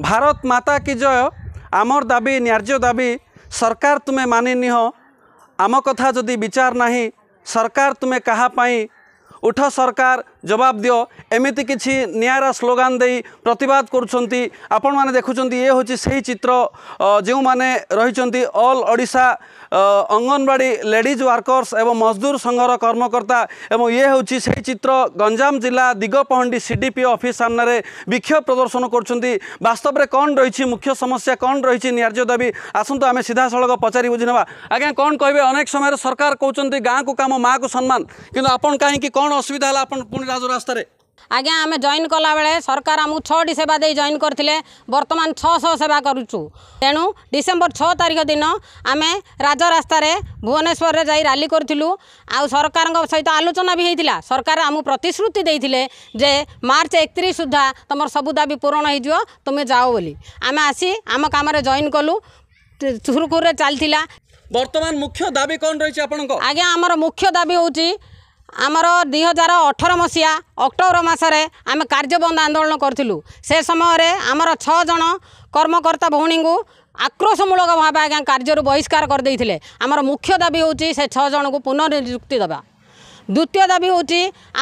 भारत माता की जय आम दाबी न्याज्य दाबी सरकार तुम्हें मानि आम कथा जदि विचार ना सरकार तुम्हें कहापाई উঠ সরকার জবাব দিও এমিতি কিছু নিয়ারা স্লোগান দেই প্রতিবাদ করছেন আপন মানে দেখুম ইয়ে হচ্ছে সেই চিত্র যে রয়েছেন all Odisha anganwadi ladies workers এবং মজদুর সংঘর কর্মকর্তা এবং ইয়ে হচ্ছে সেই চিত্র গঞ্জাম জেলা দিগপহণ্ডি সিডিপি অফিস সামনে বিক্ষোভ প্রদর্শন করছেন বাস্তবরে কণ রয়েছে মুখ্য সমস্যা কণ রয়েছে ন্যায্য দাবি আসন্তু আমি সিধাসলখ পচারি বুঝি নেওয়া আজ্ঞা কণ কে অনেক সময় সরকার কৌন গাঁকু কাম মা কু সম্মান কিন্তু আপন কী কণ অসুবিধা হল আপনার পুনি রাজ রাস্তায় আজ্ঞা আমি জয়েন কলাবেলে সরকার আমি ছটি সেবা দিয়ে জয়েন করলে বর্তমান ছশ সেবা করুছু তেণু ডিসেম্বর ছ তারিখ দিন আমি রাজরাস্তায় ভুবনেশ্বরের যাই রালি করলু আরকার সহ আলোচনা বি হয়েছিল সরকার আমি প্রতিশ্রুতি দিয়ে যে মার্চ একত্রিশ সুদ্ধা তোমার সবু দাবি পূরণ হয়ে যাব তুমি যাও বলে আমি আসি আম কামে জয়েন কলু সুরুখুরে চাল বর্তমান মুখ্য দাবি কন রয়েছে আপনার আজ্ঞা আমার মুখ্য দাবি হচ্ছে आमर दुई हजार अठर मसीहा अक्टोबर मसने आम कार्य बंद आंदोलन करूँ से समय आमर छज कर्मकर्ता भी आक्रोशमूलक भाव आज कार्यर बहिष्कार करदे आमर मुख्य दाबी हूँ से छज को पुनर्निजुक्ति दवा द्वितीय दाबी हूँ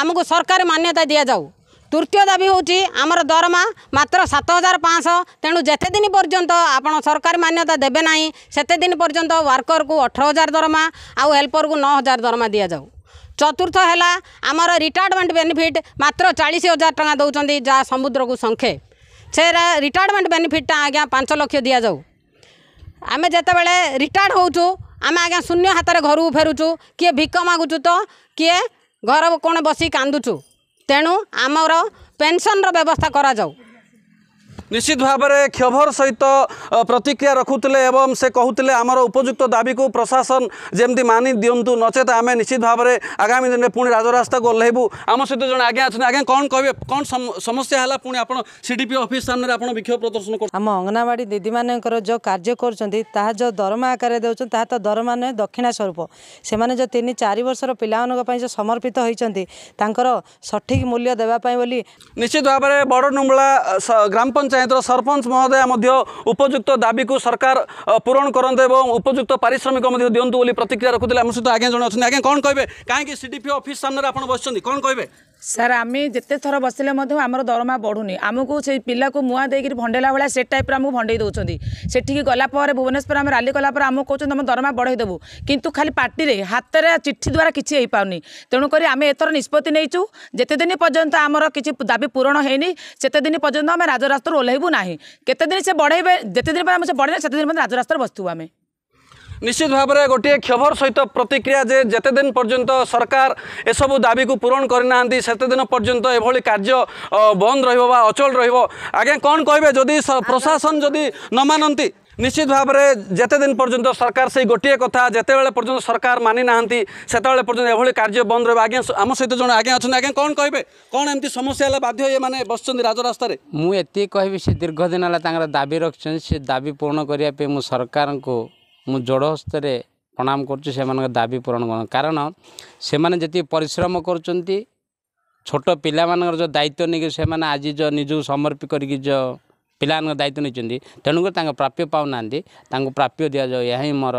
आमको सरकारी मान्यता दि जाऊ तृतीय दाबी हूँ आमर दरमा मात्र सात हजार पाँच तेणु जिते दिन पर्यंत आप सरकार मान्यता देवे ना से दिन पर्यंत वर्कर को अठर हजार दरमा आउ हेल्पर को नौ हजार दरमा दि जाऊ ଚତୁର୍ଥ ହେଲା ଆମର ରିଟାର୍ଡ଼ମେଣ୍ଟ ବେନିଫିଟ୍ ମାତ୍ର ଚାଳିଶ ହଜାର ଟଙ୍କା ଦେଉଛନ୍ତି ଯାହା ସମୁଦ୍ରକୁ ଶଙ୍ଖେ ସେ ରିଟାର୍ଡ଼ମେଣ୍ଟ ବେନିଫିଟ୍ଟା ଆଜ୍ଞା ପାଞ୍ଚ ଲକ୍ଷ ଦିଆଯାଉ ଆମେ ଯେତେବେଳେ ରିଟାୟାର୍ଡ଼ ହେଉଛୁ ଆମେ ଆଜ୍ଞା ଶୂନ୍ୟ ହାତରେ ଘରକୁ ଫେରୁଛୁ କିଏ ଭିକ ମାଗୁଛୁ ତ କିଏ ଘର କ'ଣ ବସି କାନ୍ଦୁଛୁ ତେଣୁ ଆମର ପେନ୍ସନ୍ର ବ୍ୟବସ୍ଥା କରାଯାଉ ନିଶ୍ଚିତ ଭାବରେ କ୍ଷୋଭର ସହିତ ପ୍ରତିକ୍ରିୟା ରଖୁଥିଲେ ଏବଂ ସେ କହୁଥିଲେ ଆମର ଉପଯୁକ୍ତ ଦାବିକୁ ପ୍ରଶାସନ ଯେମିତି ମାନି ଦିଅନ୍ତୁ ନଚେତ ଆମେ ନିଶ୍ଚିତ ଭାବରେ ଆଗାମୀ ଦିନରେ ପୁଣି ରାଜରାସ୍ତାକୁ ଓହ୍ଲାଇବୁ ଆମ ସହିତ ଜଣେ ଆଜ୍ଞା ଅଛନ୍ତି ଆଜ୍ଞା କ'ଣ କହିବେ କ'ଣ ସମସ୍ୟା ହେଲା ପୁଣି ଆପଣ ସି ଡି ପି ଅଫିସ୍ ସାମ୍ନାରେ ଆପଣ ବିକ୍ଷୋଭ ପ୍ରଦର୍ଶନ କରୁଛନ୍ତି ଆମ ଅଙ୍ଗନବାଡ଼ି ଦିଦିମାନଙ୍କର ଯେଉଁ କାର୍ଯ୍ୟ କରୁଛନ୍ତି ତାହା ଯେଉଁ ଦରମା ଆକାରରେ ଦେଉଛନ୍ତି ତାହା ତ ଦରମା ନୁହେଁ ଦକ୍ଷିଣା ସ୍ୱରୂପ ସେମାନେ ଯେଉଁ ତିନି ଚାରି ବର୍ଷର ପିଲାମାନଙ୍କ ପାଇଁ ଯେଉଁ ସମର୍ପିତ ହୋଇଛନ୍ତି ତାଙ୍କର ସଠିକ୍ ମୂଲ୍ୟ ଦେବା ପାଇଁ ବୋଲି ନିଶ୍ଚିତ ଭାବରେ ବଡ଼ ନୁମୁଳା ଗ୍ରାମ ପଞ୍ଚାୟତ सरपञ्च महोदय उप दाबीको सरकार पूरण कन् उपुक्त पारिश्रमिक दिनु प्रतिक्रिया रोकुले आमसित आज अनि अनि कहिले कि सिडिपिओ अफिस सामन बसि क आमे जस्तो थोर बसले मध्यु नि आमु पि मुहाँदै भणैला भए टाइपको भणै देउँछ गलाप भुवन राली कलाप आम दरमा बढैदेबु कि खालि पार्टीले हात र चिठीद्वारा कि पाउँ तेणुकरी आम एति छु जति दिन पर्यन्त आम दाबी पूरण हैनीतेदिन पर्यन्त आम राजरा ओहैबुदिन से बढै जति पर्छ बढै त्यति पर्छ राजरा बस्यौँ अब নিশ্চিত ভাবে গোটিয়ে ক্ষোভর সহ প্রতিক্রিয়া যে যেতদিন পর্যন্ত সরকার এসব দাবিকে পূরণ করে না সেতদিন পর্যন্ত এভাবে কার্য বন্ধ রহব বা অচল রহব আজ্ঞা কন কে যদি প্রশাসন যদি ন নিশ্চিত ভাবে যেতদিন পর্যন্ত সরকার সেই গোটিয়ে কথা যেতবে পর্যন্ত সরকার মানি না সেতবে পর্যন্ত এভাবে কার্য বন্ধ রহব আজ্ঞা আমার সহ জন আজ্ঞা অনেক আজ্ঞা কন কে কন এমনি সমস্যা হলে বাধ্য হয়ে মানে বসছেন রাজরাস্তায় মু এত কহবি সে দীর্ঘদিন হল তাঁর দাবি রাখছেন সে দাবি পূরণ করা সরকার ମୁଁ ଜଡ଼ ହସ୍ତରେ ପ୍ରଣାମ କରୁଛି ସେମାନଙ୍କ ଦାବି ପୂରଣ କରୁ କାରଣ ସେମାନେ ଯେତିକି ପରିଶ୍ରମ କରୁଛନ୍ତି ଛୋଟ ପିଲାମାନଙ୍କର ଯେଉଁ ଦାୟିତ୍ୱ ନେଇକି ସେମାନେ ଆଜି ଯେଉଁ ନିଜକୁ ସମର୍ପି କରିକି ଯେଉଁ ପିଲାମାନଙ୍କ ଦାୟିତ୍ୱ ନେଇଛନ୍ତି ତେଣୁକରି ତାଙ୍କ ପ୍ରାପ୍ୟ ପାଉନାହାନ୍ତି ତାଙ୍କୁ ପ୍ରାପ୍ୟ ଦିଆଯାଉ ଏହା ହିଁ ମୋର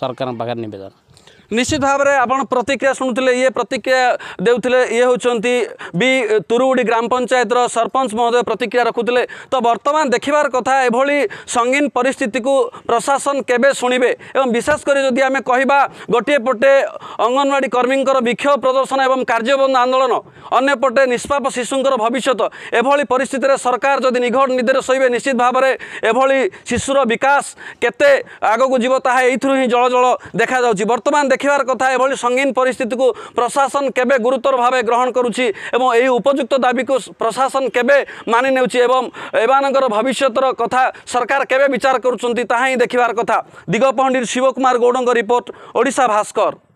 ସରକାରଙ୍କ ପାଖରେ ନିବେଦନ ନିଶ୍ଚିତ ଭାବରେ ଆପଣ ପ୍ରତିକ୍ରିୟା ଶୁଣୁଥିଲେ ଇଏ ପ୍ରତିକ୍ରିୟା ଦେଉଥିଲେ ଇଏ ହେଉଛନ୍ତି ବି ତୁରୁଗୁଡ଼ି ଗ୍ରାମ ପଞ୍ଚାୟତର ସରପଞ୍ଚ ମହୋଦୟ ପ୍ରତିକ୍ରିୟା ରଖୁଥିଲେ ତ ବର୍ତ୍ତମାନ ଦେଖିବାର କଥା ଏଭଳି ସଙ୍ଗୀନ ପରିସ୍ଥିତିକୁ ପ୍ରଶାସନ କେବେ ଶୁଣିବେ ଏବଂ ବିଶେଷ କରି ଯଦି ଆମେ କହିବା ଗୋଟିଏ ପଟେ ଅଙ୍ଗନବାଡ଼ି କର୍ମୀଙ୍କର ବିକ୍ଷୋଭ ପ୍ରଦର୍ଶନ ଏବଂ କାର୍ଯ୍ୟବନ୍ଦ ଆନ୍ଦୋଳନ ଅନ୍ୟପଟେ ନିଷ୍ପାପ ଶିଶୁଙ୍କର ଭବିଷ୍ୟତ ଏଭଳି ପରିସ୍ଥିତିରେ ସରକାର ଯଦି ନିଘଟ ନିଧିରେ ଶୋଇବେ ନିଶ୍ଚିତ ଭାବରେ ଏଭଳି ଶିଶୁର ବିକାଶ କେତେ ଆଗକୁ ଯିବ ତାହା ଏଇଥିରୁ ହିଁ ଜଳ ଜଳ ଦେଖାଯାଉଛି ବର୍ତ୍ତମାନ দেখার কথা এভাবে সঙ্গীন পরিস্থিতি প্রশাসন কেবে গুরুতর ভাবে গ্রহণ করুছি এবং এই উপযুক্ত দাবি প্রশাসন কেবে মানি নেছি এবং এমানকর ভবিষ্যতর কথা সরকার কেবে বিচার করছেন তাহাই হি দেখার কথা দিগপহণ্ডি শিবকুমার গৌড়ঙ্ রিপোর্ট ওড়শা ভাস্কর